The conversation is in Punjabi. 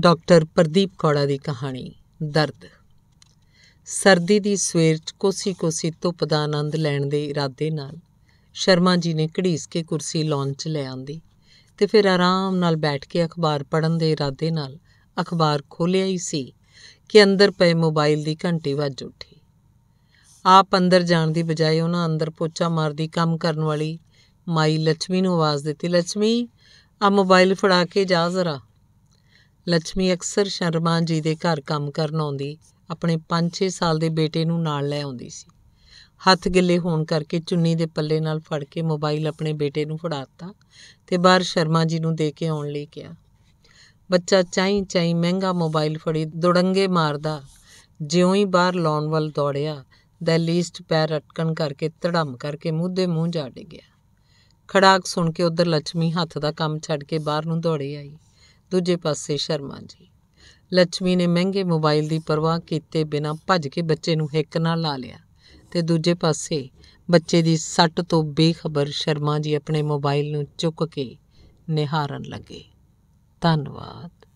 ਡਾਕਟਰ ਪ੍ਰਦੀਪ ਕੌੜਾ ਦੀ ਕਹਾਣੀ ਦਰਦ ਸਰਦੀ ਦੀ ਸਵੇਰ 'ਚ ਕੋਸੀ-ਕੋਸੀ ਧੁੱਪ ਦਾ ਆਨੰਦ ਲੈਣ ਦੇ ਇਰਾਦੇ ਨਾਲ ਸ਼ਰਮਾ ਜੀ ਨੇ ਘੜੀਸ ਕੇ ਕੁਰਸੀ ਲੌਂ 'ਚ ਲੈ ਆਂਦੀ ਤੇ ਫਿਰ ਆਰਾਮ ਨਾਲ ਬੈਠ ਕੇ ਅਖਬਾਰ ਪੜਨ ਦੇ ਇਰਾਦੇ ਨਾਲ ਅਖਬਾਰ ਖੋਲਿਆ ਹੀ ਸੀ ਕਿ ਅੰਦਰ ਪਏ ਮੋਬਾਈਲ ਦੀ ਘੰਟੀ ਵੱਜ ਉੱਠੀ ਆਪ ਅੰਦਰ ਜਾਣ ਦੀ ਬਜਾਏ ਉਹਨਾਂ ਅੰਦਰ ਪੋਚਾ ਮਾਰਦੀ ਕੰਮ ਕਰਨ ਵਾਲੀ ਮਾਈ ਲక్ష్ਮੀ ਨੂੰ ਆਵਾਜ਼ ਦਿੱਤੀ ਲక్ష్ਮੀ ਆ ਮੋਬਾਈਲ ਫੜਾ ਕੇ ਜਾ ਜ਼ਰਾ ਲక్ష్ਮੀ ਅਕਸਰ ਸ਼ਰਮਾ ਜੀ ਦੇ ਘਰ ਕੰਮ ਕਰਨ ਆਉਂਦੀ ਆਪਣੇ 5-6 ਸਾਲ ਦੇ ਬੇਟੇ ਨੂੰ ਨਾਲ ਲੈ ਆਉਂਦੀ ਸੀ ਹੱਥ ਗਿੱਲੇ ਹੋਣ ਕਰਕੇ ਚੁੰਨੀ ਦੇ ਪੱਲੇ ਨਾਲ ਫੜ ਕੇ ਮੋਬਾਈਲ ਆਪਣੇ ਬੇਟੇ ਨੂੰ ਫੜਾ ਦਿੱਤਾ ਤੇ ਬਾਹਰ ਸ਼ਰਮਾ ਜੀ ਨੂੰ ਦੇ ਕੇ ਆਉਣ ਲਈ ਕਿਹਾ ਬੱਚਾ ਚਾਈ ਚਾਈ ਮਹਿੰਗਾ ਮੋਬਾਈਲ ਫੜੀ ਦੁੜੰਗੇ ਮਾਰਦਾ ਜਿਉਂ ਹੀ ਬਾਹਰ ਲਾਉਣ ਵੱਲ ਦੌੜਿਆ ਦੈ ਲੀਸਟ ਪੈਰ ਅਟਕਣ ਕਰਕੇ ਧੜਮ ਕਰਕੇ ਮੂਧੇ ਮੂੰਹ ਜਾ ਡਿੱਗਿਆ ਖੜਾਕ ਸੁਣ ਕੇ ਉਧਰ ਲక్ష్ਮੀ ਹੱਥ ਦਾ ਕੰਮ ਛੱਡ ਕੇ ਬਾਹਰ ਨੂੰ ਦੌੜੀ ਆਈ ਦੂਜੇ ਪਾਸੇ ਸ਼ਰਮਾ ਜੀ ਲక్ష్ਮੀ ਨੇ ਮਹਿੰਗੇ ਮੋਬਾਈਲ ਦੀ ਪਰਵਾਹ ਕੀਤੇ ਬਿਨਾ ਭੱਜ ਕੇ ਬੱਚੇ ਨੂੰ ਹਿੱਕ ਨਾਲ ਲਾ ਲਿਆ ਤੇ ਦੂਜੇ ਪਾਸੇ ਬੱਚੇ ਦੀ ਸੱਟ ਤੋਂ ਬੇਖਬਰ ਸ਼ਰਮਾ ਜੀ ਆਪਣੇ ਮੋਬਾਈਲ ਨੂੰ ਚੁੱਕ ਕੇ ਨਿਹਾਰਨ ਲੱਗੇ ਧੰਨਵਾਦ